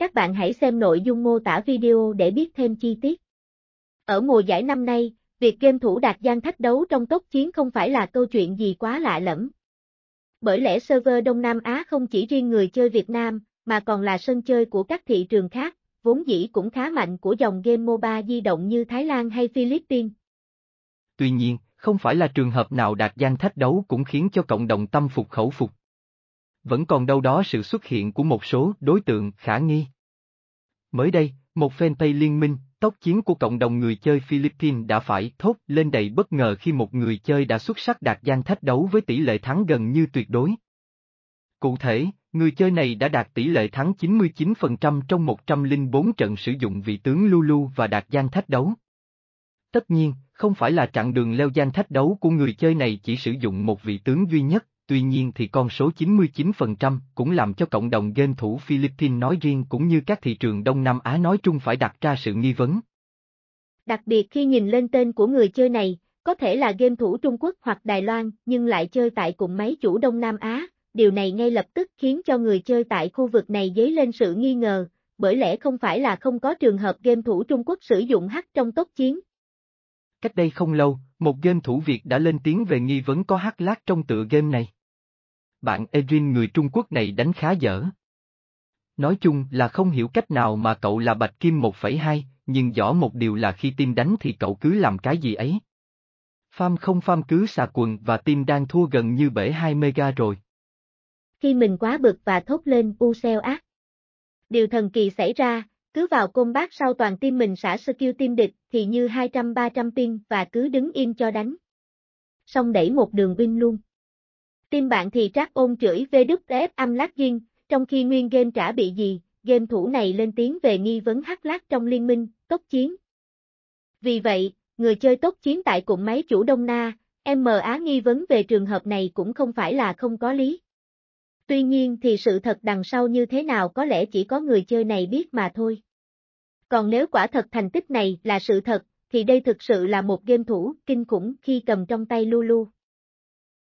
Các bạn hãy xem nội dung mô tả video để biết thêm chi tiết. Ở mùa giải năm nay, việc game thủ đạt gian thách đấu trong tốc chiến không phải là câu chuyện gì quá lạ lẫm. Bởi lẽ server Đông Nam Á không chỉ riêng người chơi Việt Nam, mà còn là sân chơi của các thị trường khác, vốn dĩ cũng khá mạnh của dòng game MOBA di động như Thái Lan hay Philippines. Tuy nhiên, không phải là trường hợp nào đạt danh thách đấu cũng khiến cho cộng đồng tâm phục khẩu phục vẫn còn đâu đó sự xuất hiện của một số đối tượng khả nghi. Mới đây, một fanpage liên minh, tốc chiến của cộng đồng người chơi Philippines đã phải thốt lên đầy bất ngờ khi một người chơi đã xuất sắc đạt gian thách đấu với tỷ lệ thắng gần như tuyệt đối. Cụ thể, người chơi này đã đạt tỷ lệ thắng 99% trong 104 trận sử dụng vị tướng Lulu và đạt gian thách đấu. Tất nhiên, không phải là chặng đường leo gian thách đấu của người chơi này chỉ sử dụng một vị tướng duy nhất, tuy nhiên thì con số 99% cũng làm cho cộng đồng game thủ Philippines nói riêng cũng như các thị trường Đông Nam Á nói chung phải đặt ra sự nghi vấn. Đặc biệt khi nhìn lên tên của người chơi này, có thể là game thủ Trung Quốc hoặc Đài Loan nhưng lại chơi tại cùng máy chủ Đông Nam Á, điều này ngay lập tức khiến cho người chơi tại khu vực này dấy lên sự nghi ngờ, bởi lẽ không phải là không có trường hợp game thủ Trung Quốc sử dụng hack trong tốc chiến. Cách đây không lâu, một game thủ Việt đã lên tiếng về nghi vấn có hát lát trong tựa game này bạn Erin người Trung Quốc này đánh khá dở. Nói chung là không hiểu cách nào mà cậu là bạch kim 1,2, nhưng rõ một điều là khi tim đánh thì cậu cứ làm cái gì ấy. Pham không pham cứ xà quần và tim đang thua gần như bể 2 mega rồi. Khi mình quá bực và thốt lên u xeo ác. Điều thần kỳ xảy ra, cứ vào công bác sau toàn team mình xả skill team địch thì như 200-300 pin và cứ đứng im cho đánh. Xong đẩy một đường win luôn. Team bạn thì trác ôn chửi VWF âm lát duyên, trong khi nguyên game trả bị gì, game thủ này lên tiếng về nghi vấn hắc lát trong liên minh, tốc chiến. Vì vậy, người chơi tốc chiến tại cụm máy chủ Đông Na, M Á nghi vấn về trường hợp này cũng không phải là không có lý. Tuy nhiên thì sự thật đằng sau như thế nào có lẽ chỉ có người chơi này biết mà thôi. Còn nếu quả thật thành tích này là sự thật, thì đây thực sự là một game thủ kinh khủng khi cầm trong tay Lulu.